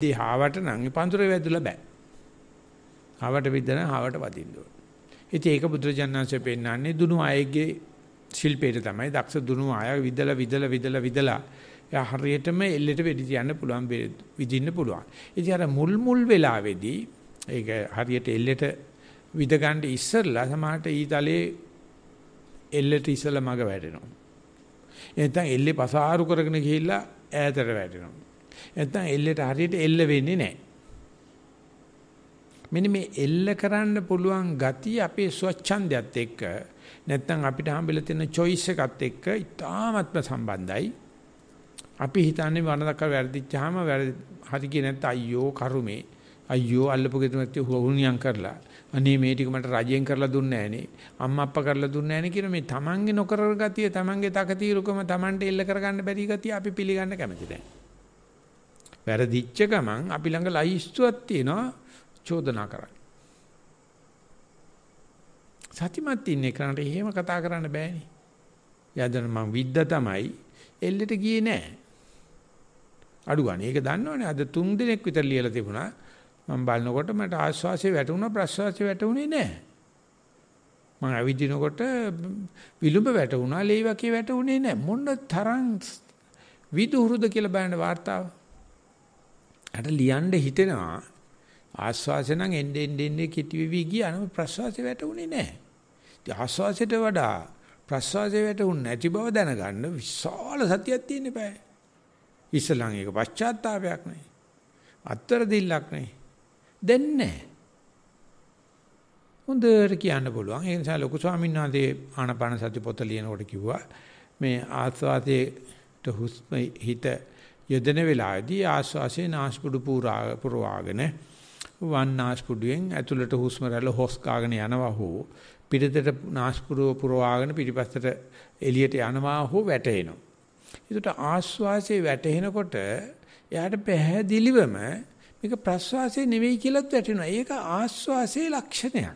ඉතින් හාවට නම් පඳුරේ වැදුලා බෑ. හාවට විදන හාවට වදින්න ඕන. ඉතින් ඒක බුදුරජාණන්සේ පෙන්නන්නේ දුනු අයගේ ශිල්පයට තමයි. දක්ෂ දුනු අය විදලා විදලා විදලා විදලා එයා හරියටම එල්ලෙට වෙඩි තියන්න පුළුවන් විදින්න පුළුවන්. ඉතින් අර මුල් මුල් වෙලාවේදී ඒක හරියට එල්ලෙට විද ගන්න ඉස්සෙල්ලා සමහරට ඊතලේ එල්ලෙට ඉස්සලා මග වැටෙනවා. එතෙන් එල්ලේ පසාරු කරගෙන ගිහිල්ලා ඈතට වැටෙනවා. නැත්නම් එල්ලට හරියට එල්ල වෙන්නේ නැහැ. මෙන්න මේ එල්ල කරන්න පුළුවන් gati අපේ ස්වච්ඡන්දයත් එක්ක නැත්නම් අපිට හම්බෙලා තියෙන choice එකත් එක්ක ඉතාමත්ම සම්බන්ධයි. අපි හිතන්නේ වරදක වැරදිච්චාම හරි කිය නැත්නම් අයියෝ කරුමේ අයියෝ අල්ලපු ගෙතුමත් හුණියම් කරලා අනේ මේ ටික මට රජයෙන් කරලා දුන්නේ නැහනේ අම්මා අප්පා කරලා දුන්නේ නැහනේ කියන මේ තමන්ගේ නොකරන ගතිය තමන්ගේ තකතිරුකම තමන්ට එල්ල කරගන්න බැරි ගතිය අපි පිළිගන්න කැමති නැහැ වැරදිච්ච ගමන් අපි ළඟ ලයිස්තුවක් තියෙනවා චෝදනා කරන්න. සත්‍යමත් ඉන්නේ කරාට එහෙම කතා කරන්න බෑනේ. යදන මං විද්ද තමයි එල්ලෙට ගියේ නෑ. අඩු ගන්න. ඒක දන්නවනේ අද 3 දිනක් විතර ලියලා තිබුණා. මම බලනකොට මට ආශ්වාසය වැටුණා ප්‍රශ්වාසය වැටුනේ නෑ. මම ඇවිදිනකොට විලුඹ වැටුණා, ලේ වකේ වැටුනේ නෑ. මොන තරම් විදුහුරුද කියලා බලන්න වார்த்தාව. අර ලියන්න හිතෙනවා ආස්වාසය නම් එන්නේ එන්නේ කිටි වෙවි ගියාම ප්‍රස්වාසය වැටුනේ නැහැ. ඉතින් ආස්වාසයට වඩා ප්‍රස්වාසය වැටුනේ නැති බව දැනගන්න විශාල සතියක් තියෙන්න බෑ. ඉස්සලං ඒක පශ්චාත්තාවයක් නෙයි. අත්තර දිල්ලක් නෙයි. දැන් නැහැ. හොඳට කියන්න පුළුවන්. ඒ නිසා ලොකු ස්වාමීන් වහන්සේ ආනපාන සති පොත ලියනකොට කිව්වා මේ ආස්වාදයේ හුස්ම හිත යොදන වෙලාවේදී ආශ්වාසයේ නාස්පුඩු පුරවාගෙන වන් නාස්පුඩුවෙන් ඇතුළට හුස්ම රැල්ල හොස් කාගෙන යනවා හෝ පිටතට නාස්පුඩුව පුරවාගෙන පිටිපස්සට එළියට යනවා හෝ වැටෙනවා. ඒකට ආශ්වාසයේ වැටෙනකොට එයාට පැහැදිලිවම මේක ප්‍රශ්වාසය නෙවෙයි කියලාත් වැටෙනවා. ඒක ආශ්වාසයේ ලක්ෂණයක්.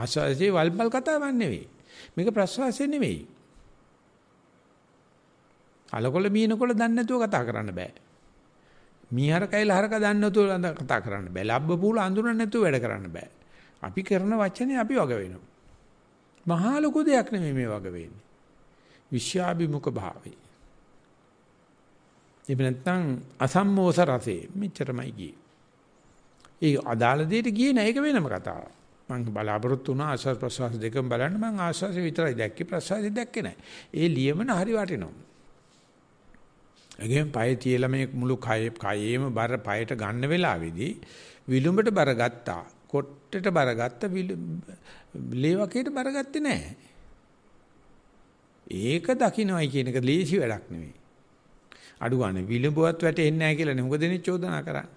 ආශ්වාසයේ වල්මල් කතාවක් නෙවෙයි. මේක ප්‍රශ්වාසය නෙවෙයි. අලකොල මීනකොල දන්නේ නැතුව කතා කරන්න බෑ. මීහර කයිල හරක දන්නේ නැතුව කතා කරන්න බෑ. ලබ්බ පූල අඳුරන්නේ නැතුව වැඩ කරන්න බෑ. අපි කරන වචනේ අපි වග වෙනවා. මහා ලොකු දෙයක් නෙමෙයි මේ වග වෙන්නේ. විශ්‍යාභිමුඛ භාවේ. එහෙම නැත්නම් අසම්මෝස රසේ මෙච්චරමයි ගියේ. ඒ අදාළ දෙයට ගියේ නෑ ඒක වෙනම කතාවක්. මම බලාපොරොත්තු වුණා ආශාස ප්‍රසවාස දෙකම බලන්න මම ආශාස විතරයි දැක්කේ ප්‍රසවාසය දැක්කේ නෑ. ඒ ලියමන හරි වටිනවා. ඒකෙන් පය තියලා මේ මුළු කය කයේම බර පයට ගන්න වෙලාවේදී විලුඹට බර ගත්තා. කොට්ටට බර ගත්ත ලේ වකේට බර ගත්තේ නැහැ. ඒක දකින්නයි කියන එක ලේසි වැඩක් නෙවෙයි. අඩු ගන්න විලුඹවත් වැටෙන්නේ නැහැ කියලා නේ මොකද ඉන්නේ චෝදනා කරන්නේ.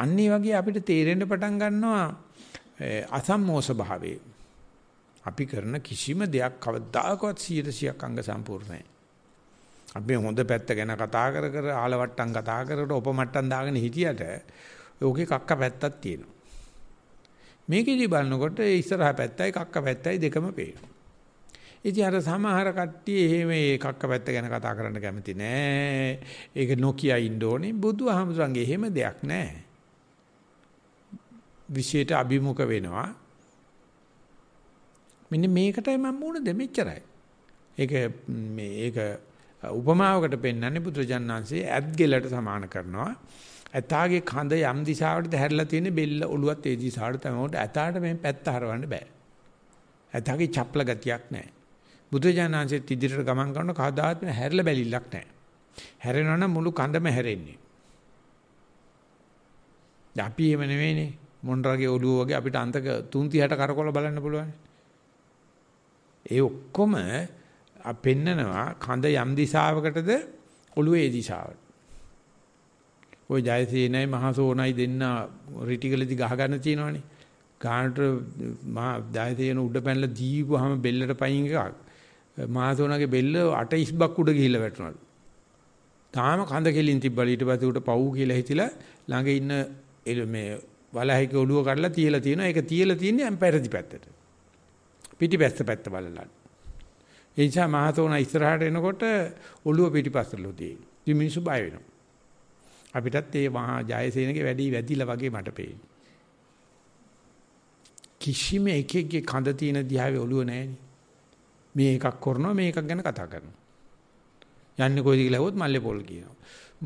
අන්න ඒ වගේ අපිට තේරෙන්න පටන් ගන්නවා අසම්මෝස භාවයේ. අපි කරන කිසිම දෙයක් කවදාකවත් 100% අංග සම්පූර්ණ නැහැ. අපි හොඳ පැත්ත ගැන කතා කර කර ආලවට්ටම් කතා කරකට උපමට්ටම් දාගෙන හිටියට යෝගේ කක්ක පැත්තක් තියෙනවා. මේකෙදි බලනකොට ඒ ඉස්සරහ පැත්තයි කක්ක පැත්තයි දෙකම පේනවා. ඉතින් අර සමහර කට්ටිය එහෙම ඒ කක්ක පැත්ත ගැන කතා කරන්න කැමති නෑ. ඒක නොකිය ඉන්න ඕනේ. බුදුහාමුදුරන්ගේ එහෙම දෙයක් නෑ. විශේෂයට අභිමුඛ වෙනවා. මෙන්න මේකටයි මම මුණ දෙමෙච්චරයි. ඒක මේ ඒක උපමාවකට පෙන්වන්නේ බුදුරජාණන්සේ ඇත් ගෙලට සමාන කරනවා. ඇතාගේ කඳ යම් දිශාවකට හැරිලා තියෙන බෙල්ල ඔලුවත් ඒ දිශාවට තමයි උට ඇතාට මේ පැත්ත හරවන්න බෑ. ඇතාගේ චප්ල ගතියක් නැහැ. බුදුජානනාංශෙත් ඉදිරියට ගමන් කරන කවදාත් හැරිලා බැලිල්ලක් නැහැ. හැරෙනවා නම් මුළු කඳම හැරෙන්නේ. අපි එහෙම නෙවෙයිනේ. මොණරගේ ඔළුව වගේ අපිට අන්තක 3 30ට කරකවල බලන්න පුළුවන්. ඒ ඔක්කොම පෙන්නනවා කඳ යම් දිශාවකටද ඔළුව ඒ දිශාවට. ওই ජයසේනයි මහසෝනයි දෙන්න රිටිගලදි ගහගන්න තියෙනවනේ. ගානට මා ජයසේන උඩ පැනලා දීපුවාම බෙල්ලට පයින් එකක්. මහසෝනගේ බෙල්ල 8 ඉස්බක් උඩ ගිහිල්ලා වැටුණලු. තාම කඳ කෙලින් තිබ්බල ඊට පස්සේ උට පව් කියලා හිතිලා ළඟ ඉන්න මේ වලහික ඔළුව කඩලා තියලා තියෙනවා. ඒක තියලා තියන්නේ අම් පැරදි පැත්තට. පිටිපැස්ස පැත්ත බලලා. ඒ නිසා මහතෝන ඉස්සරහට එනකොට ඔළුව පිටිපස්සට ලොදී. ඉතින් මිනිස්සු බය වෙනවා. අපිටත් ඒ මහා ජයසේනගේ වැඩි වැඩිලා වගේ මට පේනවා. කිසිම එකෙක්ගේ කඳ තියෙන දිහාවේ ඔළුව නැහැනේ. මේ එකක් කරනවා මේ එකක් ගැන කතා කරනවා. යන්නේ කොයිද කියලා හවොත් මල්ලේ පොල් කියනවා.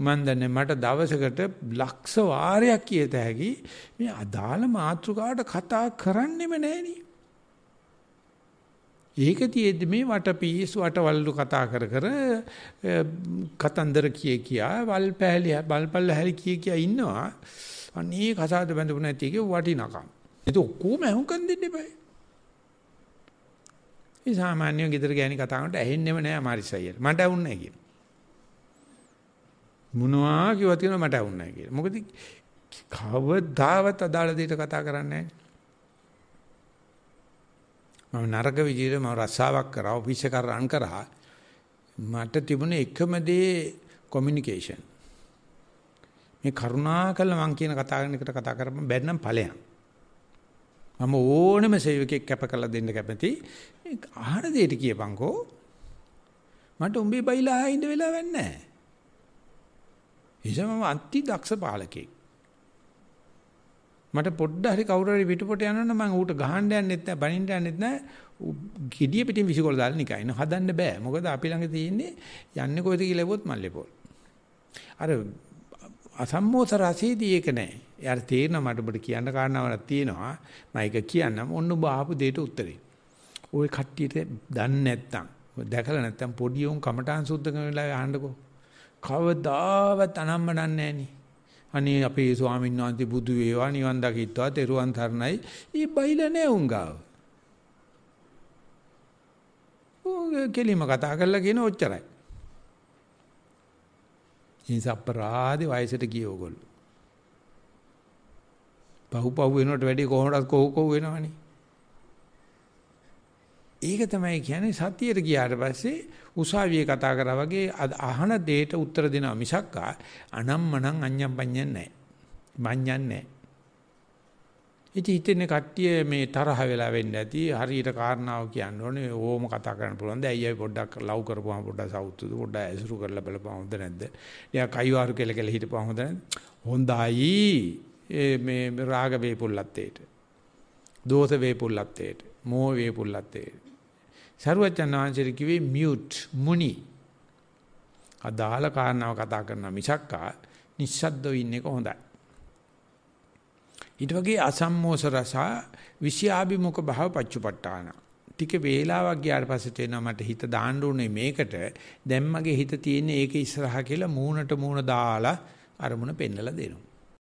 මම දන්නේ මට දවසකට ලක්ෂ වාරයක් කියත හැකි මේ අදාළ මාතෘකාවට කතා කරන්නෙම නැහෙනේ. ඒක තියෙද්දි මේ වටපීස් වටවලු කතා කර කර කතන්දර කිය කියා වල්පැලි බල්පල්ල හැලි කිය කියා ඉන්නවා. අනේ කසාද බඳපු නැති එකේ වටිනකම්. ඒක ඔක්කොම අහුම්කම් දෙන්න eBay. ඒ සාමාන්‍ය ගෙදර ගෑණි කතා කරනට ඇහෙන්නෙම නෑ මාරිසයියට. මට වුන්නේ නෑ කියන. මොනවා කිව්වා තියෙනවා මට වුන්නේ නෑ කියලා. මොකද කවදාවත් අදාළ දෙයට කතා කරන්නේ නෑ. මම නරක විදියට මම රස්සාවක් කරා ඔෆිස් එක රන් කරා මට තිබුණේ එකම දේ කොමියුනිකේෂන් මේ කරුණාකර මං කියන කතා කරනකට කතා කරපම් බැන්නම් ඵලයන් මම ඕනෙම සේවකෙක් කැප කරලා දෙන්න කැමති ආහාර දෙයට කියපන්කෝ මට උඹේ බයිලා ආයෙ ඉඳ වෙලාවක් නැහැ එසම අන්ති දක්ෂ පාලකෙක් මට පොඩ්ඩ හරි කවුරු හරි පිටපොට යනවනම් මම ඌට ගහන්න යන්නෙත් නැහැ බනින්න යන්නෙත් නැහැ ගෙඩිය පිටින් විසිකොල දාලා නිකන් ඉන්න හදන්න බෑ මොකද අපි ළඟ තියෙන්නේ යන්නේ කොහෙද කියලා ලැබුවොත් මල්ලේ පොල් අර අසම්මෝස රසීදී ඒක නෑ යාර තේරෙනවා මට ඔබට කියන්න කාරණාවක් තියෙනවා මම ඒක කියන්නම් ඔන්න ඔබ ආපු දෙයට උත්තරේ ওই කට්ටියට දන්නේ නැත්තම් දැකලා නැත්තම් පොඩි උන් කමටහන් සුද්ධ කරන වෙලාවේ අහන්නකෝ කවදාවත් අනම්මනන්නේ නෑනේ අනේ අපේ ස්වාමීන් වහන්සේ බුදු වේවා නිවන් දකිත්වා තෙරුවන් තරණයි. ඊ බයිලා නෑ උංගාව. කෙලිම කතා කරලා කියන ඔච්චරයි. ඉන්ස අපරාධේ වයසට ගිය ඕගොල්ලෝ. පහු පහු වෙනකොට වැඩි කොහොමද කොහො කොහො වෙනවනේ. ඒක තමයි කියන්නේ සතියට ගියාට පස්සේ උසාවියේ කතා කරා වගේ අහන දෙයට උත්තර දෙනවා මිසක් අනම්මනම් අඤ්ඤම් පඤ්ඤම් නැහැ. මඤ්ඤම් නැහැ. ඉතින් හිතෙන කට්ටිය මේ තරහ වෙලා වෙන්න ඇති හරියට කාරණාව කියන්න ඕනේ ඕම කතා කරන්න පුළුවන්. දැන් අයියයි පොඩ්ඩක් ලව් කරපුවාම පොඩ්ඩක් සවුත්තුද පොඩ්ඩක් ඇසුරු කරලා බලපුවාම හොඳ නැද්ද? ඊයා කයිවාරු කෙල කෙල හිටපුවාම හොඳ නැද්ද? හොඳයි. මේ රාග වේපුල්ලත්තේට. දෝෂ වේපුල්ලත්තේට. මෝහ වේපුල්ලත්තේට. සරුවචන් වහන්සේ කිව්වේ මියුට් මුනි. අදාළ කාරණාව කතා කරන මිසක්කා නිස්සද්දව ඉන්න එක හොඳයි. ඊට වගේ අසම්මෝස රස විෂයාභිමුඛ භව පච්චුපට්ඨාන. ටික වේලාවක් ගියාට පස්සේ තේනවා මට හිත දාන්න උනේ මේකට. දැන් මගේ හිත තියෙන්නේ ඒක ඉස්සරහා කියලා මූණට මූණ දාලා අරමුණ පෙන්නලා දෙනවා.